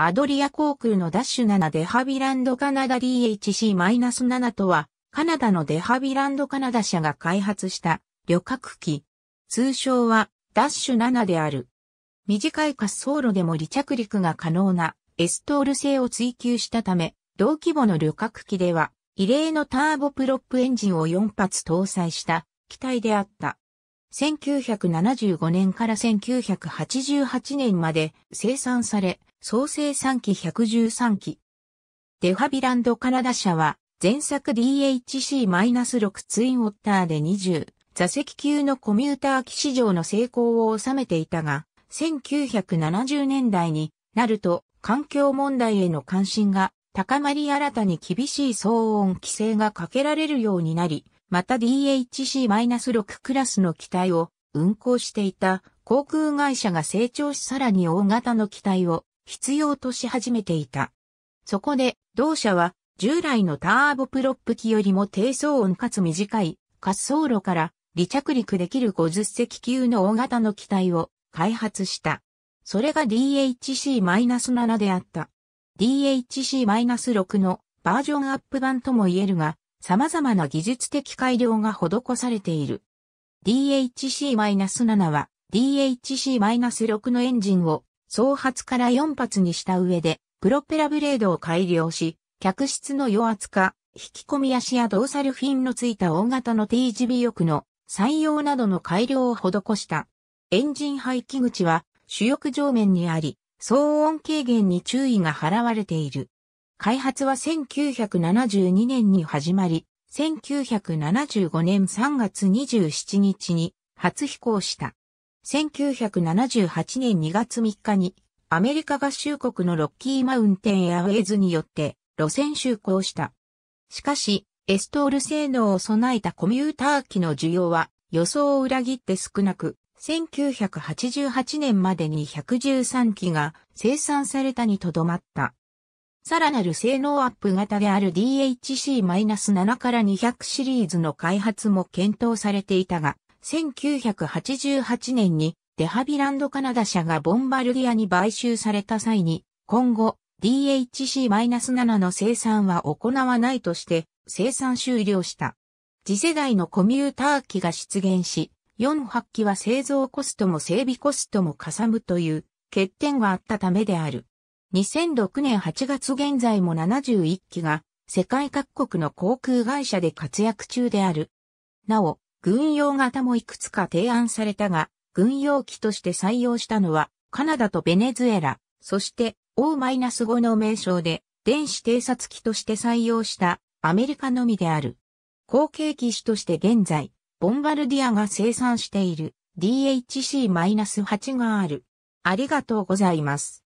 アドリア航空のダッシュ7デハビランドカナダ DHC-7 とは、カナダのデハビランドカナダ社が開発した旅客機。通称はダッシュ7である。短い滑走路でも離着陸が可能なエストール性を追求したため、同規模の旅客機では、異例のターボプロップエンジンを4発搭載した機体であった。1975年から1988年まで生産され、創生産機113機。デファビランドカナダ社は、前作 DHC-6 ツインオッターで20座席級のコミューター機市場の成功を収めていたが、1970年代になると環境問題への関心が高まり新たに厳しい騒音規制がかけられるようになり、また DHC-6 クラスの機体を運航していた航空会社が成長しさらに大型の機体を必要とし始めていた。そこで、同社は従来のターボプロップ機よりも低騒音かつ短い滑走路から離着陸できる50隻級の大型の機体を開発した。それが DHC-7 であった。DHC-6 のバージョンアップ版とも言えるが、様々な技術的改良が施されている。DHC-7 は DHC-6 のエンジンを総発から4発にした上で、プロペラブレードを改良し、客室の余圧化、引き込み足やドーサルフィンのついた大型の TGB 翼の採用などの改良を施した。エンジン排気口は主翼上面にあり、騒音軽減に注意が払われている。開発は1972年に始まり、1975年3月27日に初飛行した。1978年2月3日にアメリカ合衆国のロッキーマウンテンエアウェイズによって路線就航した。しかし、エストール性能を備えたコミューター機の需要は予想を裏切って少なく、1988年までに113機が生産されたにとどまった。さらなる性能アップ型である DHC-7 から200シリーズの開発も検討されていたが、1988年にデハビランドカナダ社がボンバルディアに買収された際に、今後 DHC-7 の生産は行わないとして生産終了した。次世代のコミューター機が出現し、4発機は製造コストも整備コストもかさむという欠点があったためである。2006年8月現在も71機が世界各国の航空会社で活躍中である。なお、軍用型もいくつか提案されたが、軍用機として採用したのは、カナダとベネズエラ、そして O-5 の名称で、電子偵察機として採用したアメリカのみである。後継機種として現在、ボンバルディアが生産している DHC-8 がある。ありがとうございます。